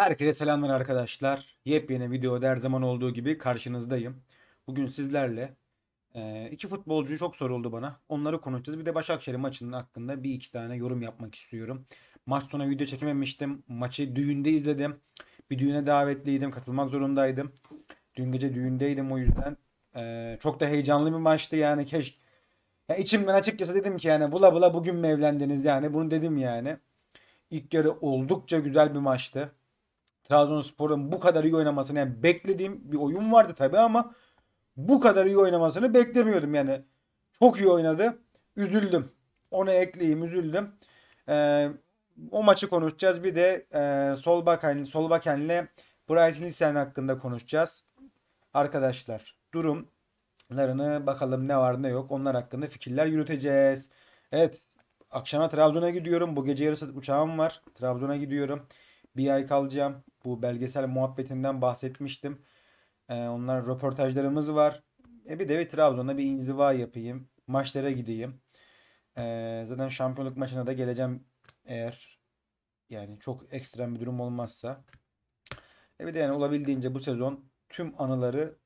Herkese selamlar arkadaşlar. Yepyeni video her zaman olduğu gibi karşınızdayım. Bugün sizlerle e, iki futbolcuyu çok soruldu bana. Onları konuşacağız. Bir de Başakşehir maçının hakkında bir iki tane yorum yapmak istiyorum. Maç sonu video çekememiştim. Maçı düğünde izledim. Bir düğüne davetliydim. Katılmak zorundaydım. Dün gece düğündeydim o yüzden. E, çok da heyecanlı bir maçtı yani. Keşke ya ben açıkçası dedim ki yani bula bula bugün mi evlendiniz yani bunu dedim yani. İlk yarı oldukça güzel bir maçtı. Trabzonspor'un bu kadar iyi oynamasını yani beklediğim bir oyun vardı tabi ama bu kadar iyi oynamasını beklemiyordum yani. Çok iyi oynadı. Üzüldüm. Onu ekleyeyim üzüldüm. Ee, o maçı konuşacağız. Bir de e, Solbakken, Solbakken'le Brighton Hisen hakkında konuşacağız. Arkadaşlar durumlarını bakalım ne var ne yok. Onlar hakkında fikirler yürüteceğiz. Evet akşama Trabzon'a gidiyorum. Bu gece yarısı uçağım var. Trabzon'a gidiyorum. Bir ay kalacağım. Bu belgesel muhabbetinden bahsetmiştim. Ee, onlar röportajlarımız var. E bir de bir Trabzon'da bir inziva yapayım. Maçlara gideyim. Ee, zaten şampiyonluk maçına da geleceğim eğer yani çok ekstrem bir durum olmazsa. E bir de yani olabildiğince bu sezon tüm anıları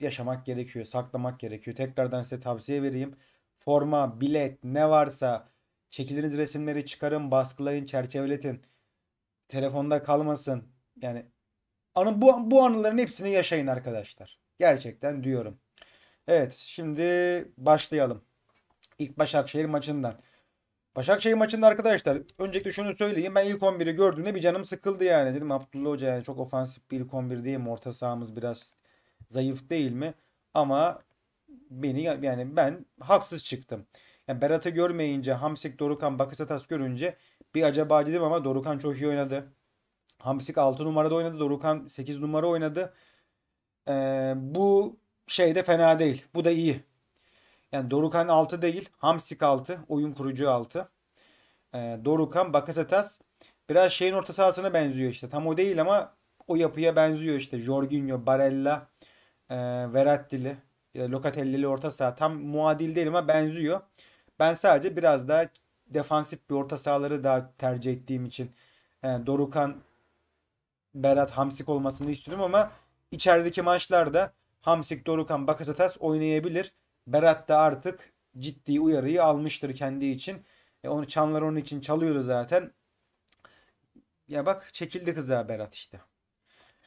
yaşamak gerekiyor, saklamak gerekiyor. Tekrardan size tavsiye vereyim. Forma, bilet ne varsa çekiliniz resimleri çıkarın, baskılayın, çerçeveletin telefonda kalmasın. Yani anı bu bu anıların hepsini yaşayın arkadaşlar. Gerçekten diyorum. Evet, şimdi başlayalım. İlk Başakşehir maçından. Başakşehir maçında arkadaşlar öncelikle şunu söyleyeyim. Ben ilk 11'i gördüğümde bir canım sıkıldı yani. Dedim Abdullah Hoca yani çok ofansif bir ilk 11 değil mi? Orta sahamız biraz zayıf değil mi? Ama beni yani ben haksız çıktım. Yani Berat'ı görmeyince Hamsik, Dorukan, Bakasetas görünce bir acaba dedim ama Dorukan çok iyi oynadı. Hamsik 6 numarada oynadı. Dorukan 8 numara oynadı. Ee, bu şey de fena değil. Bu da iyi. Yani Dorukan 6 değil. Hamsik 6. Oyun kurucu 6. Ee, Dorukan, Bakasetas biraz şeyin orta sahasına benziyor işte. Tam o değil ama o yapıya benziyor işte. Jorginho, Barella, e, Verratti'li, Locatelli'li orta saha. Tam muadil değil ama benziyor. Ben sadece biraz daha defansif bir orta sahaları daha tercih ettiğim için yani e, Dorukan Berat Hamsik olmasını istiyorum ama içerideki maçlarda Hamsik, Dorukan, Bakasetas oynayabilir. Berat da artık ciddi uyarıyı almıştır kendi için. E onu çanlar onun için çalıyordu zaten. Ya bak çekildi kıza Berat işte.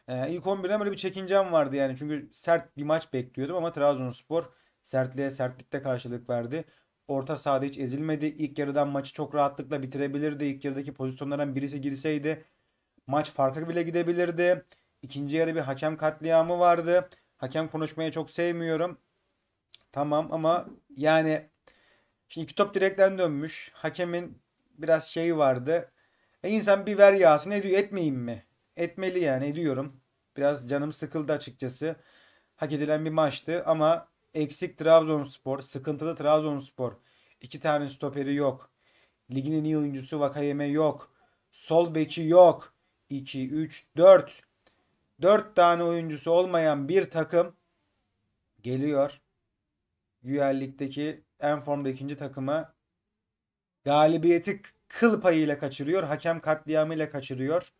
E, ilk 11'den böyle bir çekincem vardı yani. Çünkü sert bir maç bekliyordum ama Trabzonspor sertliğe sertlikte karşılık verdi. Orta sahada hiç ezilmedi. İlk yarıdan maçı çok rahatlıkla bitirebilirdi. İlk yarıdaki pozisyonlardan birisi girseydi maç farka bile gidebilirdi. İkinci yarı bir hakem katliamı vardı. Hakem konuşmaya çok sevmiyorum. Tamam ama yani şimdi iki top direkten dönmüş. Hakemin biraz şeyi vardı. E insan bir ver yağsın ediyor etmeyeyim mi? Etmeli yani ediyorum. Biraz canım sıkıldı açıkçası. Hak edilen bir maçtı ama Eksik Trabzonspor, sıkıntılı Trabzonspor. İki tane stoperi yok. Ligin en iyi oyuncusu Vakayeme yok. Sol beki yok. 2, 3, 4. 4 tane oyuncusu olmayan bir takım geliyor. Güyerlik'teki en formda ikinci takıma galibiyeti kıl payıyla kaçırıyor. Hakem katliamıyla kaçırıyor.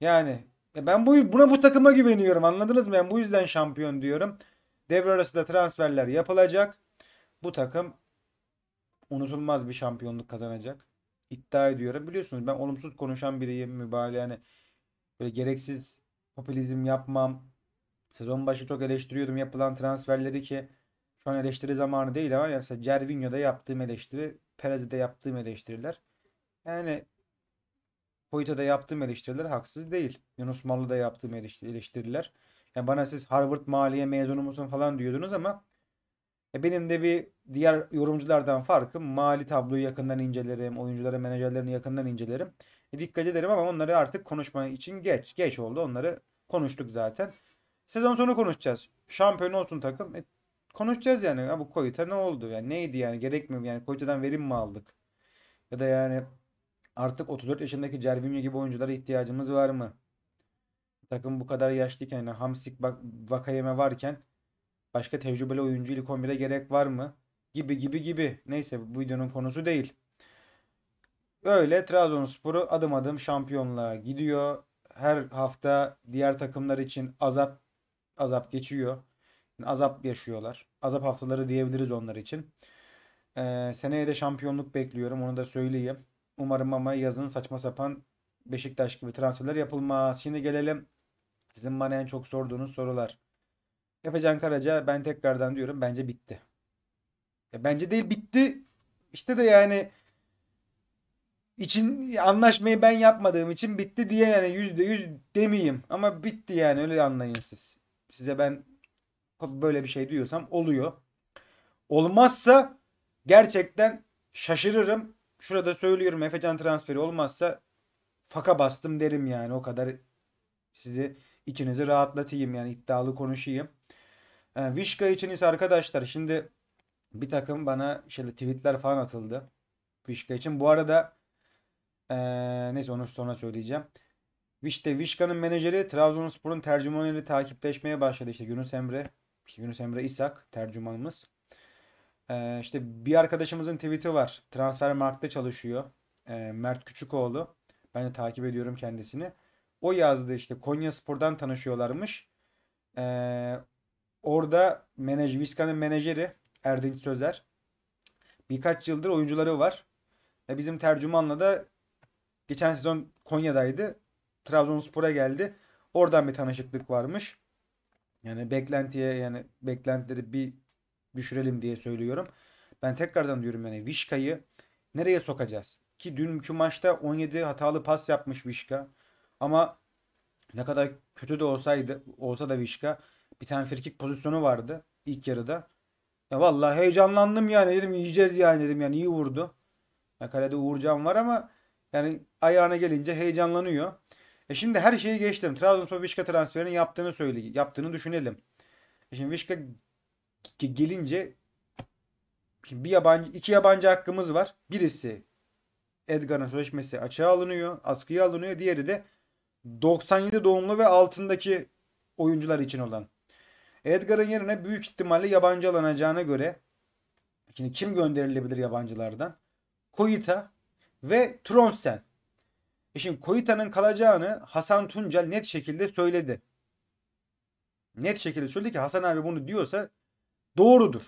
Yani ben bu, buna bu takıma güveniyorum anladınız mı? Ben bu yüzden şampiyon diyorum. Devre arasında transferler yapılacak. Bu takım unutulmaz bir şampiyonluk kazanacak. İddia ediyorum. Biliyorsunuz ben olumsuz konuşan biriyim. Mübali yani böyle gereksiz popülizm yapmam. Sezon başı çok eleştiriyordum yapılan transferleri ki şu an eleştiri zamanı değil ama yani mesela Cervinho'da yaptığım eleştiri, Perez'de yaptığım eleştiriler. Yani Koyta'da yaptığım eleştiriler haksız değil. Yunus Mallı'da yaptığım eleştiriler yani bana siz Harvard maliye mezunu musun falan diyordunuz ama e benim de bir diğer yorumculardan farkım mali tabloyu yakından incelerim. Oyuncuları, menajerlerini yakından incelerim. E dikkat ederim ama onları artık konuşma için geç. Geç oldu. Onları konuştuk zaten. Sezon sonu konuşacağız. Şampiyon olsun takım. E, konuşacağız yani. Ya bu koyuta ne oldu? Yani neydi yani? Gerekmiyor yani Koyta'dan verim mi aldık? Ya da yani artık 34 yaşındaki Cervinho gibi oyunculara ihtiyacımız var mı? takım bu kadar yaşlıyken yani Hamsik Vakayeme varken başka tecrübeli oyuncu ilk 11'e gerek var mı? Gibi gibi gibi. Neyse bu videonun konusu değil. Öyle Trabzonspor'u adım adım şampiyonluğa gidiyor. Her hafta diğer takımlar için azap azap geçiyor. Yani azap yaşıyorlar. Azap haftaları diyebiliriz onlar için. Ee, seneye de şampiyonluk bekliyorum onu da söyleyeyim. Umarım ama yazın saçma sapan Beşiktaş gibi transferler yapılmaz. Şimdi gelelim sizin bana en çok sorduğunuz sorular. Efecan Karaca ben tekrardan diyorum bence bitti. Ya bence değil bitti. İşte de yani için anlaşmayı ben yapmadığım için bitti diye yani yüzde yüz demeyeyim. Ama bitti yani öyle anlayın siz. Size ben böyle bir şey diyorsam oluyor. Olmazsa gerçekten şaşırırım. Şurada söylüyorum Efecan transferi olmazsa faka bastım derim yani o kadar sizi içinizi rahatlatayım yani iddialı konuşayım. E, Vişka için ise arkadaşlar şimdi bir takım bana şöyle tweetler falan atıldı. Vişka için. Bu arada e, neyse onu sonra söyleyeceğim. İşte Vişka'nın menajeri Trabzonspor'un tercümanıyla takipleşmeye başladı. İşte Yunus Emre, işte Yunus Emre İshak tercümanımız. Ee, işte bir arkadaşımızın tweet'i var. transfer markta çalışıyor. Ee, Mert Küçükoğlu. Ben de takip ediyorum kendisini. O yazdı işte Konya Spor'dan tanışıyorlarmış. Ee, orada menajer, Viska'nın menajeri Erdinç Sözer. Birkaç yıldır oyuncuları var. E bizim tercümanla da geçen sezon Konya'daydı. Trabzonspor'a geldi. Oradan bir tanışıklık varmış. Yani beklentiye yani beklentileri bir düşürelim diye söylüyorum. Ben tekrardan diyorum yani Vişka'yı nereye sokacağız? Ki dünkü maçta 17 hatalı pas yapmış Vişka. Ama ne kadar kötü de olsaydı olsa da Vişka bir tane frikik pozisyonu vardı ilk yarıda. Ya vallahi heyecanlandım yani dedim yiyeceğiz yani dedim yani iyi vurdu. Ya kalede Uğurcan var ama yani ayağına gelince heyecanlanıyor. E şimdi her şeyi geçtim. Trabzonspor Vişka transferini yaptığını söyle, yaptığını düşünelim. E şimdi Vişka gelince şimdi bir yabancı, iki yabancı hakkımız var. Birisi Edgar'ın sözleşmesi açığa alınıyor, askıya alınıyor. Diğeri de 97 doğumlu ve altındaki oyuncular için olan. Edgar'ın yerine büyük ihtimalle yabancı alınacağına göre şimdi kim gönderilebilir yabancılardan? Koyita ve Tronsen. E şimdi Koita'nın kalacağını Hasan Tuncel net şekilde söyledi. Net şekilde söyledi ki Hasan abi bunu diyorsa doğrudur.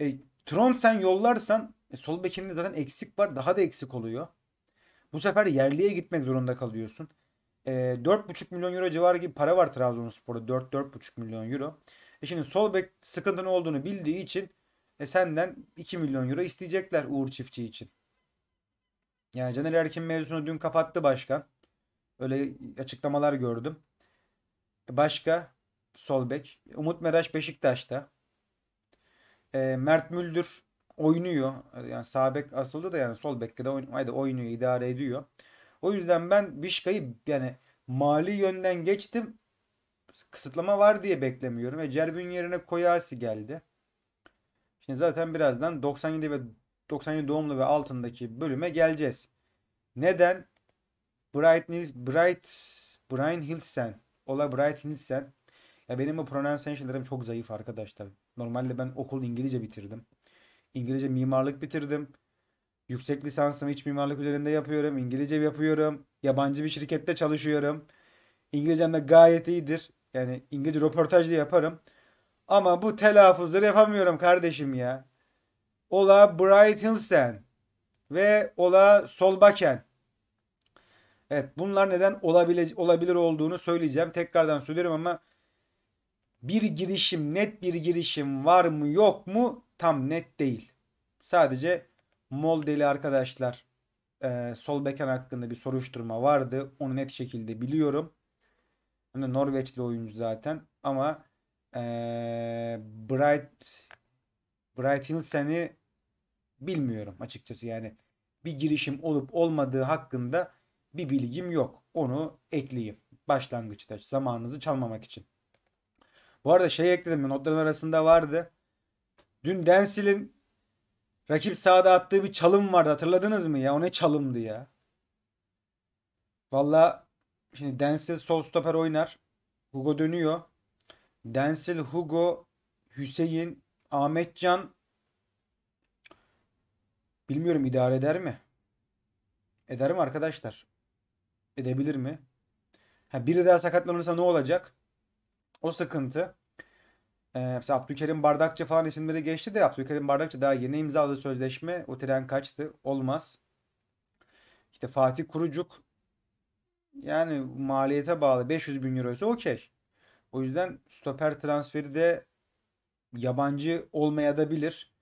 E, Tronsen yollarsan e, sol bekinde zaten eksik var. Daha da eksik oluyor. Bu sefer yerliye gitmek zorunda kalıyorsun. E, 4,5 milyon euro civarı gibi para var Trabzonspor'da. 4-4,5 milyon euro. E şimdi sol bek sıkıntının olduğunu bildiği için e, senden 2 milyon euro isteyecekler Uğur Çiftçi için. Yani Caner Erkin mevzunu dün kapattı başkan. Öyle açıklamalar gördüm. E, başka sol bek. Umut Meraş Beşiktaş'ta. E, Mert Müldür oynuyor. Yani sağ bek asıldı da yani sol bekte de oynuyor. Haydi oynuyor, idare ediyor. O yüzden ben Bişka'yı yani mali yönden geçtim. Kısıtlama var diye beklemiyorum. Ve Cervin yerine Koyasi geldi. Şimdi zaten birazdan 97 ve 97 doğumlu ve altındaki bölüme geleceğiz. Neden? Bright, Bright, Brian Hilsen. Ola Bright Hilsen. Ya benim bu pronunciation'larım çok zayıf arkadaşlar. Normalde ben okul İngilizce bitirdim. İngilizce mimarlık bitirdim. Yüksek lisansımı iç mimarlık üzerinde yapıyorum. İngilizce yapıyorum. Yabancı bir şirkette çalışıyorum. İngilizcem de gayet iyidir. Yani İngilizce röportaj da yaparım. Ama bu telaffuzları yapamıyorum kardeşim ya. Ola Bright Hillsen ve Ola Solbaken. Evet bunlar neden olabile, olabilir olduğunu söyleyeceğim. Tekrardan söylerim ama bir girişim, net bir girişim var mı yok mu tam net değil. Sadece Moldeli arkadaşlar e, sol beken hakkında bir soruşturma vardı. Onu net şekilde biliyorum. Hani Norveçli oyuncu zaten ama e, Bright Bright Hillsen'i bilmiyorum açıkçası. Yani bir girişim olup olmadığı hakkında bir bilgim yok. Onu ekleyeyim. Başlangıçta zamanınızı çalmamak için. Bu arada şey ekledim notların arasında vardı. Dün Densil'in rakip sahada attığı bir çalım vardı hatırladınız mı ya? O ne çalımdı ya? Valla şimdi Densil sol stoper oynar. Hugo dönüyor. Densil, Hugo, Hüseyin, Ahmetcan bilmiyorum idare eder mi? Eder mi arkadaşlar? Edebilir mi? Ha, biri daha sakatlanırsa ne olacak? O sıkıntı. Ee, mesela Abdülkerim Bardakçı falan isimleri geçti de Abdülkerim Bardakçı daha yeni imzaladı sözleşme. O tren kaçtı. Olmaz. İşte Fatih Kurucuk yani maliyete bağlı 500 bin euro ise okey. O yüzden stoper transferi de yabancı olmayabilir.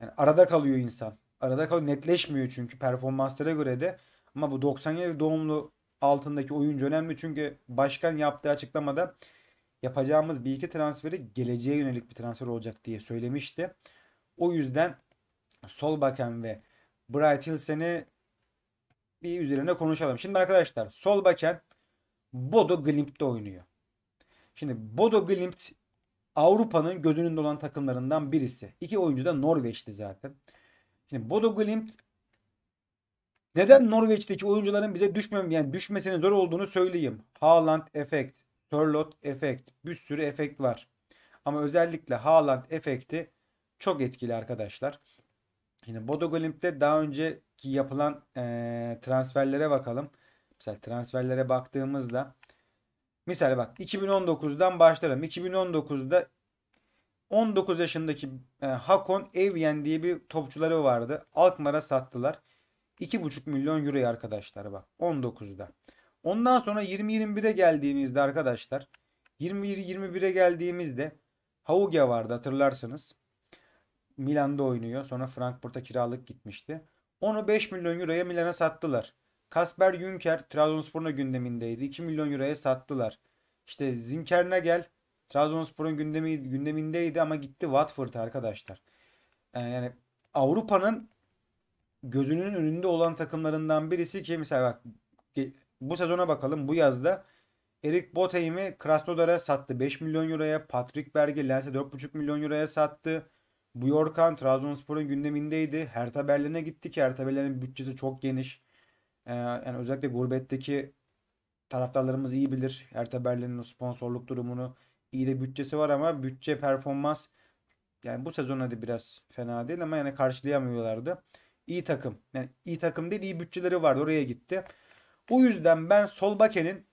Yani arada kalıyor insan. Arada kalıyor. Netleşmiyor çünkü performanslara göre de. Ama bu 97 doğumlu altındaki oyuncu önemli çünkü başkan yaptığı açıklamada yapacağımız bir iki transferi geleceğe yönelik bir transfer olacak diye söylemişti. O yüzden sol baken ve Bright Hilsen'i bir üzerine konuşalım. Şimdi arkadaşlar sol baken Bodo Glimt'te oynuyor. Şimdi Bodo Glimt Avrupa'nın gözünün dolan takımlarından birisi. İki oyuncu da Norveçli zaten. Şimdi Bodo Glimt neden Norveç'teki oyuncuların bize düşmem yani düşmesinin zor olduğunu söyleyeyim. Haaland, Effect, Turlot efekt. Bir sürü efekt var. Ama özellikle Haaland efekti çok etkili arkadaşlar. Yine Bodo Glimp'te daha önceki yapılan e, transferlere bakalım. Mesela transferlere baktığımızda misal bak 2019'dan başlarım. 2019'da 19 yaşındaki e, Hakon Evyen diye bir topçuları vardı. Alkmaar'a sattılar. 2,5 milyon euroya arkadaşlar bak 19'da. Ondan sonra 20-21'e geldiğimizde arkadaşlar 20-21'e geldiğimizde Hauge vardı hatırlarsınız. Milan'da oynuyor. Sonra Frankfurt'a kiralık gitmişti. Onu 5 milyon euroya Milan'a sattılar. Kasper Yünker Trabzonspor'un gündemindeydi. 2 milyon euroya sattılar. İşte gel, Trabzonspor'un gündemi, gündemindeydi ama gitti Watford'a arkadaşlar. Ee, yani Avrupa'nın gözünün önünde olan takımlarından birisi ki mesela bak bu sezona bakalım. Bu yazda Erik Botheim'i Krasnodar'a sattı 5 milyon euroya. Patrick Berg'i Lens'e 4,5 milyon euroya sattı. Bu Yorkan Trabzonspor'un gündemindeydi. Hertha Berlin'e gitti ki Hertha Berlin'in bütçesi çok geniş. Ee, yani özellikle gurbetteki taraftarlarımız iyi bilir. Hertha Berlin'in sponsorluk durumunu iyi de bütçesi var ama bütçe performans yani bu sezon hadi biraz fena değil ama yani karşılayamıyorlardı. İyi takım. Yani iyi takım değil iyi bütçeleri vardı oraya gitti. Bu yüzden ben Solbaken'in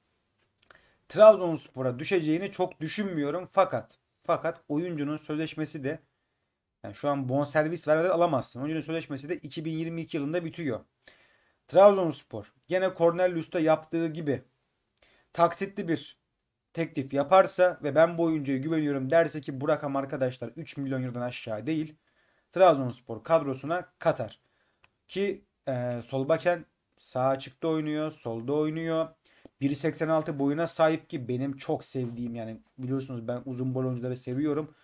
Trabzonspor'a düşeceğini çok düşünmüyorum. Fakat fakat oyuncunun sözleşmesi de yani şu an bonservis vermeden alamazsın. Oyuncunun sözleşmesi de 2022 yılında bitiyor. Trabzonspor gene Cornelius'ta yaptığı gibi taksitli bir teklif yaparsa ve ben bu oyuncuya güveniyorum derse ki bu rakam arkadaşlar 3 milyon yıldan aşağı değil. Trabzonspor kadrosuna katar. Ki e, Solbaken Sağ açıkta oynuyor. Solda oynuyor. 1.86 boyuna sahip ki benim çok sevdiğim yani biliyorsunuz ben uzun boy oyuncuları seviyorum.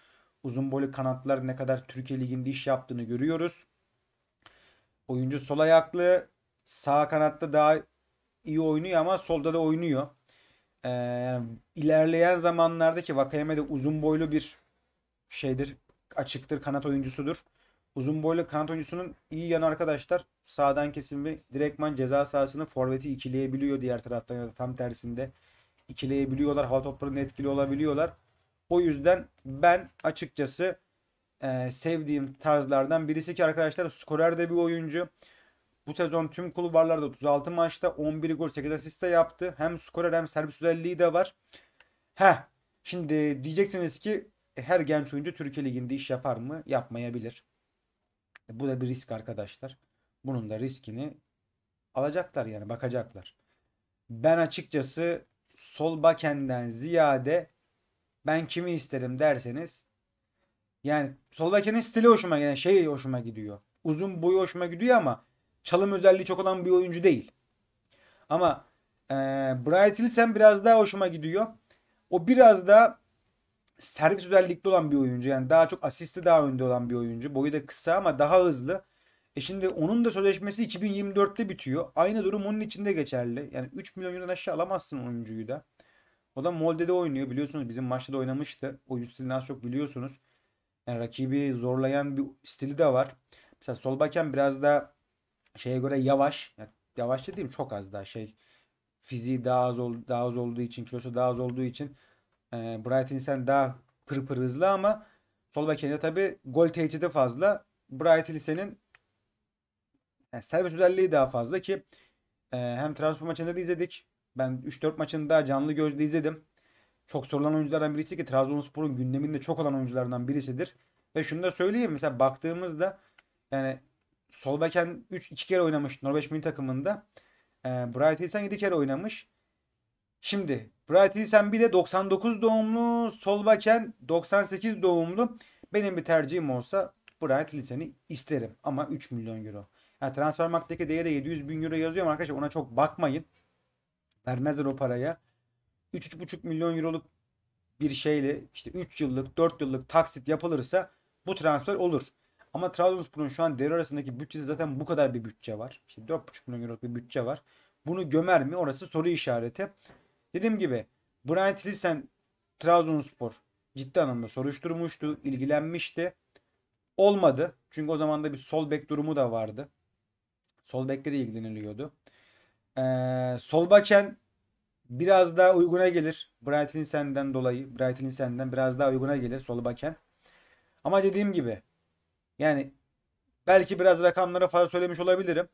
Uzun boylu kanatlar ne kadar Türkiye Ligi'nde iş yaptığını görüyoruz. Oyuncu sol ayaklı. Sağ kanatta daha iyi oynuyor ama solda da oynuyor. Ee, yani ilerleyen zamanlardaki Vakayeme de uzun boylu bir şeydir. Açıktır kanat oyuncusudur. Uzun boylu kanat oyuncusunun iyi yanı arkadaşlar sağdan kesimi direktman ceza sahasını forveti ikileyebiliyor diğer taraftan ya da tam tersinde ikileyebiliyorlar. Hava toplarında etkili olabiliyorlar. O yüzden ben açıkçası e, sevdiğim tarzlardan birisi ki arkadaşlar skorer de bir oyuncu. Bu sezon tüm kulvarlarda 36 maçta 11 gol 8 asist de yaptı. Hem skorer hem servis özelliği de var. Heh şimdi diyeceksiniz ki e, her genç oyuncu Türkiye Ligi'nde iş yapar mı? Yapmayabilir. E, bu da bir risk arkadaşlar. Bunun da riskini alacaklar yani bakacaklar. Ben açıkçası sol bakenden ziyade ben kimi isterim derseniz yani sol bakenin stili hoşuma yani şey hoşuma gidiyor. Uzun boyu hoşuma gidiyor ama çalım özelliği çok olan bir oyuncu değil. Ama e, Bright Wilson biraz daha hoşuma gidiyor. O biraz da servis özellikli olan bir oyuncu. Yani daha çok asisti daha önde olan bir oyuncu. Boyu da kısa ama daha hızlı. E şimdi onun da sözleşmesi 2024'te bitiyor. Aynı durum onun için de geçerli. Yani 3 milyon eurodan aşağı alamazsın oyuncuyu da. O da Molde'de oynuyor biliyorsunuz. Bizim maçta da oynamıştı. Oyun stilini az çok biliyorsunuz. Yani rakibi zorlayan bir stili de var. Mesela sol baken biraz da şeye göre yavaş. Yani yavaş dediğim çok az daha şey. Fiziği daha az, ol, daha az olduğu için, kilosu daha az olduğu için e, Brighton sen daha pır pır hızlı ama sol bekinde tabi gol tehdidi fazla. Brighton senin yani serbest özelliği daha fazla ki e, hem transfer maçında da izledik. Ben 3-4 maçını daha canlı gözle izledim. Çok sorulan oyunculardan birisi ki Trabzonspor'un gündeminde çok olan oyunculardan birisidir. Ve şunu da söyleyeyim mesela baktığımızda yani sol beken 3 2 kere oynamış Norveç milli takımında. E, Bright Hilsen 7 kere oynamış. Şimdi Bright Hisen bir de 99 doğumlu. Solbaken 98 doğumlu. Benim bir tercihim olsa Bright Lisen'i isterim. Ama 3 milyon euro. Yani Transfermarkt'taki değeri 700 bin euro yazıyor arkadaşlar ona çok bakmayın. Vermezler o paraya. 3-3,5 milyon euroluk bir şeyle işte 3 yıllık 4 yıllık taksit yapılırsa bu transfer olur. Ama Trabzonspor'un şu an devre arasındaki bütçesi zaten bu kadar bir bütçe var. İşte 4,5 milyon euro bir bütçe var. Bunu gömer mi? Orası soru işareti. Dediğim gibi Brian Tilsen Trabzonspor ciddi anlamda soruşturmuştu, ilgilenmişti. Olmadı. Çünkü o zaman da bir sol bek durumu da vardı. Sol bekle de ilgileniliyordu. Ee, sol baken biraz daha uyguna gelir. Brighton senden dolayı. Brighton senden biraz daha uyguna gelir sol baken. Ama dediğim gibi yani belki biraz rakamlara fazla söylemiş olabilirim.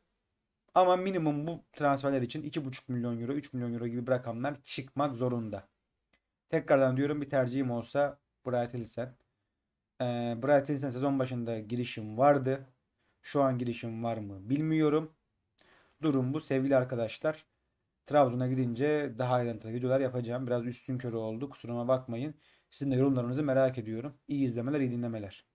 Ama minimum bu transferler için 2,5 milyon euro, 3 milyon euro gibi rakamlar çıkmak zorunda. Tekrardan diyorum bir tercihim olsa Brightelisen. Ee, Brightelisen sezon başında girişim vardı. Şu an girişim var mı bilmiyorum. Durum bu sevgili arkadaşlar. Trabzon'a gidince daha ayrıntılı videolar yapacağım. Biraz üstün körü oldu. Kusuruma bakmayın. Sizin de yorumlarınızı merak ediyorum. İyi izlemeler, iyi dinlemeler.